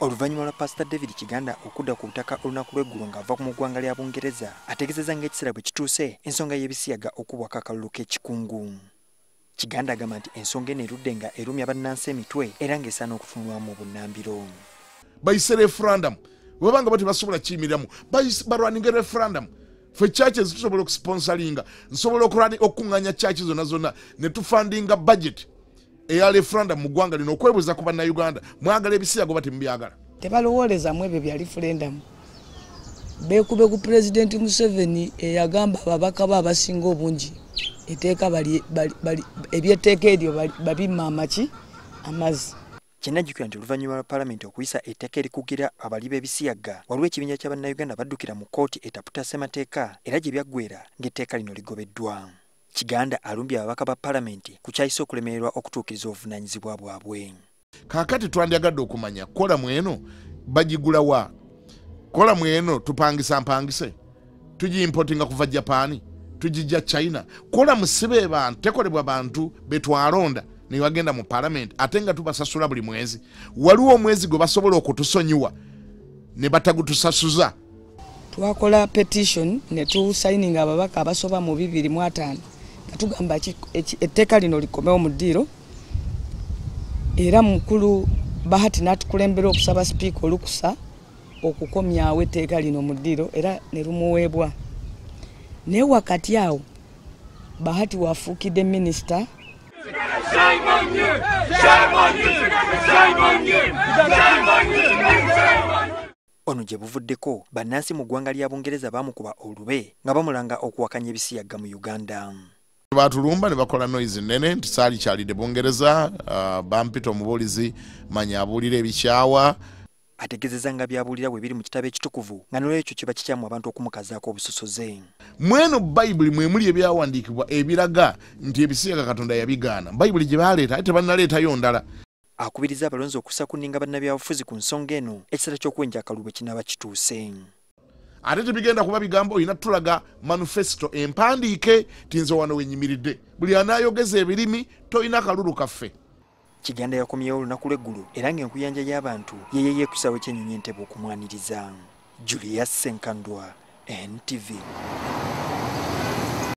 oluvannyuma lwa pasita david kiganda okudda ku butaka olunaku lweggulo ng'ava ku muggwanga lya bungereza ategezeza ng'ekiseera bwe kituuse ensonga y'ebisiyaga okubwako akalulu k'ekikungu kiganda agamba nti ensonga eno erudde nga erumya bannansi emitwe era ng'esaana okufunulwamu obunnambiro bayise referendum webanga bati basobola kiyimiriramu balwaninga referendum fe chache ezitusobola okusponsalinga nsobola okukuŋŋanya chache zonna zonna ne tufandinga budget eyalefranda mu ggwanga lino okwebuuza ku bannauganda mwagala ebisiago ba temubyagala tebalowoolezamu ebyo byalifulendamu bekube ku pulezidenti museveni eyagamba ababaka bo abasinga obungi ebyetteeka eryo babima amaki amazzi kinajjukira nti oluvannyuma lwa paalamenti okuyisa ettaka erikugira abali b'ebisiyaga waliwo ekibinja kya bannayuganda badukira mu kkooti etaputa ssemateeka era gye byaggwera ng'etteeka lino ligobeddwa kiganda alumbye ababaka ba palamenti kukyayisa okulemererwa okutuukiriza obuvunanyizibwa bwabwe kaakati twandyagadde okumanya kolamu eno bagigula wa kolamu eno tupangisa mpangise tugiimpoti nga kuva japaani tugijja china kolamu sibe bantu tekolebwa bantu betwalonda nebagenda mu palamenti ate nga tubasasula buli mwezi waliwo omwezi gwe basobola okutusonyiwa ne batagutusasuza twakola petition netusaininga ababaka abasoba mu 2 5 tugamba etteeka lino likomewo mu ddiiro era mukulu bahati n'atukulembera okusaba sipiika olukusa okukomyawo etteeka lino mu ddiiro era ne lumuweebwa naye wakati awo bahati waafuukidde minisita ono gye buvuddeko bannansi mu ggwanga lya bungereza baamukuba olube nga bamulanga okuwakanya ebisiyagga mu uganda batulumba nebakola noise nene nti saali kyalidde bungereza uh, bampita omubuulizi manya abuulira ebikyawa ategezeza nga byabuulira webiri mu kitabo ekitukuvu nga nolwekyo kiba kikyamu abantu okumukazaako obusosoze mweno bayibuli mwemuli ebyawandiikibwa ebiraga nti ebiseeka katonda yabigaana bayibuli gye baleeta aye tebanaleetayo ndala akubiriza abalonzi okusa kunninga bannabyabufuzi ku nsonga eno ekiseera ky'okwenja akalubo kinaaba kituuse ate tebigenda kuba bigambo olina tulaga manifesito empandiike tinze wano wenyimiridde buli anaayogeza ebirimi tolina akalulu kaffe kiganda yakomyewo olunaku lweggulu era ngaenkuyanja y'abantu yeyeye ekusawo ekyenyonyi entebwa okumwaniriza julia senkandwa ntv